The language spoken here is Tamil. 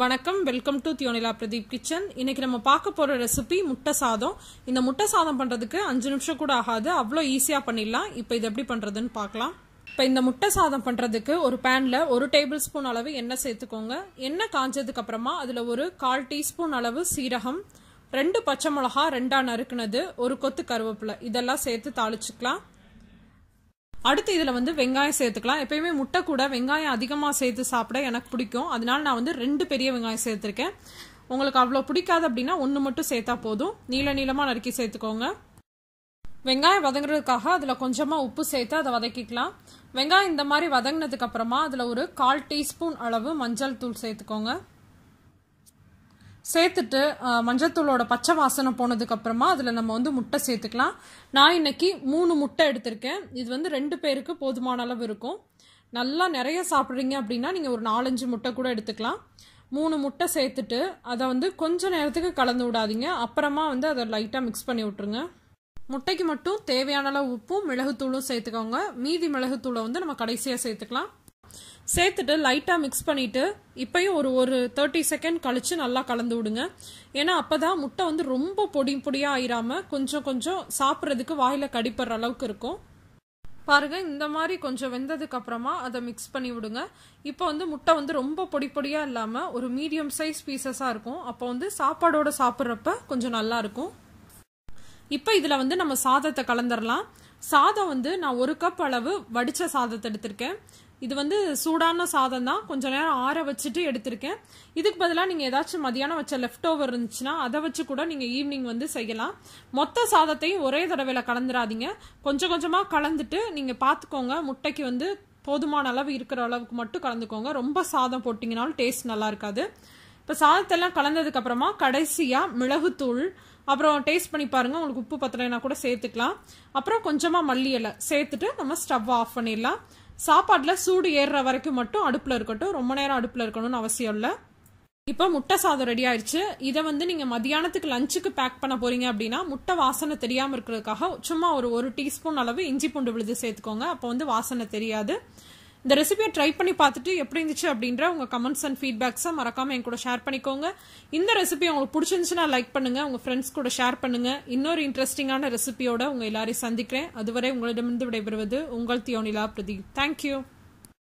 வணக்கம் வெல்கம் டு தியோனிலா பிரதீப் கிச்சன் இன்னைக்கு நம்ம பார்க்க போகிற ரெசிபி முட்டை சாதம் இந்த முட்டை சாதம் பண்ணுறதுக்கு அஞ்சு நிமிஷம் கூட ஆகாது அவ்வளோ ஈஸியாக பண்ணிடலாம் இப்போ இது எப்படி பண்ணுறதுன்னு பார்க்கலாம் இப்போ இந்த முட்டை சாதம் பண்ணுறதுக்கு ஒரு பேனில் ஒரு டேபிள் ஸ்பூன் அளவு எண்ணெய் சேர்த்துக்கோங்க எண்ணெய் காஞ்சதுக்கு அப்புறமா அதில் ஒரு கால் டீஸ்பூன் அளவு சீரகம் ரெண்டு பச்சை மிளகா ரெண்டாக நறுக்குனது ஒரு கொத்து கருவேப்பிலை இதெல்லாம் சேர்த்து தாளிச்சுக்கலாம் அடுத்து இதில் வந்து வெங்காயம் சேர்த்துக்கலாம் எப்பயுமே முட்டை கூட வெங்காயம் அதிகமாக சேர்த்து சாப்பிட எனக்கு பிடிக்கும் அதனால நான் வந்து ரெண்டு பெரிய வெங்காயம் சேர்த்துருக்கேன் உங்களுக்கு அவ்வளோ பிடிக்காது அப்படின்னா ஒன்று மட்டும் சேர்த்தா போதும் நீள நீளமாக நறுக்கி சேர்த்துக்கோங்க வெங்காயம் வதங்குறதுக்காக அதில் கொஞ்சமாக உப்பு சேர்த்து அதை வதக்கிக்கலாம் வெங்காயம் இந்த மாதிரி வதங்கினதுக்கு அப்புறமா அதில் ஒரு கால் டீஸ்பூன் அளவு மஞ்சள் தூள் சேர்த்துக்கோங்க சேர்த்துட்டு மஞ்சத்தூளோட பச்சை வாசனை போனதுக்கு அப்புறமா அதில் நம்ம வந்து முட்டை சேர்த்துக்கலாம் நான் இன்னைக்கு மூணு முட்டை எடுத்திருக்கேன் இது வந்து ரெண்டு பேருக்கு போதுமான அளவு இருக்கும் நல்லா நிறைய சாப்பிட்றீங்க அப்படின்னா நீங்கள் ஒரு நாலஞ்சு முட்டை கூட எடுத்துக்கலாம் மூணு முட்டை சேர்த்துட்டு அதை வந்து கொஞ்ச நேரத்துக்கு கலந்து விடாதீங்க அப்புறமா வந்து அதை லைட்டாக மிக்ஸ் பண்ணி விட்ருங்க முட்டைக்கு மட்டும் தேவையான அளவு உப்பும் மிளகுத்தூளும் சேர்த்துக்கோங்க மீதி மிளகுத்தூளை வந்து நம்ம கடைசியாக சேர்த்துக்கலாம் சேர்த்துட்டு லைட்டாக மிக்ஸ் பண்ணிவிட்டு இப்போயும் ஒரு ஒரு தேர்ட்டி செகண்ட் கழித்து நல்லா கலந்து விடுங்க ஏன்னா அப்போ தான் முட்டை வந்து ரொம்ப பொடி பொடியாக ஆயிராமல் கொஞ்சம் கொஞ்சம் சாப்பிட்றதுக்கு வாயில் கடிப்படுற அளவுக்கு இருக்கும் பாருங்கள் இந்த மாதிரி கொஞ்சம் வெந்ததுக்கு அப்புறமா அதை மிக்ஸ் பண்ணி விடுங்க இப்போ வந்து முட்டை வந்து ரொம்ப பொடி பொடியாக இல்லாமல் ஒரு மீடியம் சைஸ் பீசஸாக இருக்கும் அப்போ வந்து சாப்பாடோட சாப்பிட்றப்ப கொஞ்சம் நல்லா இருக்கும் இப்போ இதில் வந்து நம்ம சாதத்தை கலந்துடலாம் சாதம் வந்து நான் ஒரு கப் அளவு வடித்த சாதத்தை எடுத்திருக்கேன் இது வந்து சூடான சாதம் தான் கொஞ்சம் நேரம் ஆற வச்சுட்டு எடுத்திருக்கேன் இதுக்கு பதிலாக நீங்கள் ஏதாச்சும் மதியானம் வச்ச லெஃப்ட் ஓவர் இருந்துச்சுன்னா அதை வச்சு கூட நீங்கள் ஈவினிங் வந்து செய்யலாம் மொத்த சாதத்தையும் ஒரே தடவையில் கலந்துடாதீங்க கொஞ்சம் கொஞ்சமாக கலந்துட்டு நீங்கள் பார்த்துக்கோங்க முட்டைக்கு வந்து போதுமான அளவு இருக்கிற அளவுக்கு மட்டும் கலந்துக்கோங்க ரொம்ப சாதம் போட்டிங்கனாலும் டேஸ்ட் நல்லா இருக்காது இப்போ சாதத்தெல்லாம் கலந்ததுக்கப்புறமா கடைசியாக மிளகுத்தூள் அப்புறம் டேஸ்ட் பண்ணி பாருங்கள் உங்களுக்கு உப்பு பத்தலைன்னா கூட சேர்த்துக்கலாம் அப்புறம் கொஞ்சமாக மல்லி இலை சேர்த்துட்டு நம்ம ஸ்டவ் ஆஃப் பண்ணிடலாம் சாப்பாட்டில் சூடு ஏறுற வரைக்கும் மட்டும் அடுப்பில் இருக்கட்டும் ரொம்ப நேரம் அடுப்பில் இருக்கணும்னு அவசியம் இல்லை இப்போ முட்டை சாதம் ரெடி ஆயிடுச்சு இதை வந்து நீங்கள் மதியானத்துக்கு லஞ்சுக்கு பேக் பண்ண போறீங்க அப்படின்னா முட்டை வாசனை தெரியாமல் இருக்கிறதுக்காக சும்மா ஒரு ஒரு டீஸ்பூன் அளவு இஞ்சி பூண்டு விழுது சேர்த்துக்கோங்க அப்போ வந்து வாசனை தெரியாது இந்த ரெசிபியை ட்ரை பண்ணி பார்த்துட்டு எப்படி இருந்துச்சு அப்படின்ற உங்கள் கமெண்ட்ஸ் அண்ட் ஃபீட்பேக்ஸை மறக்காமல் என் கூட ஷேர் பண்ணிக்கோங்க இந்த ரெசிபி உங்களுக்கு பிடிச்சிருந்துச்சுன்னா லைக் பண்ணுங்கள் உங்கள் ஃப்ரெண்ட்ஸ் கூட ஷேர் பண்ணுங்கள் இன்னொரு இன்ட்ரெஸ்டிங்கான ரெசிபியோட உங்கள் எல்லாரையும் சந்திக்கிறேன் அதுவரை உங்களிடமிருந்து விடைபெறுவது உங்கள் தியோனிலா பிரதீப் தேங்க்யூ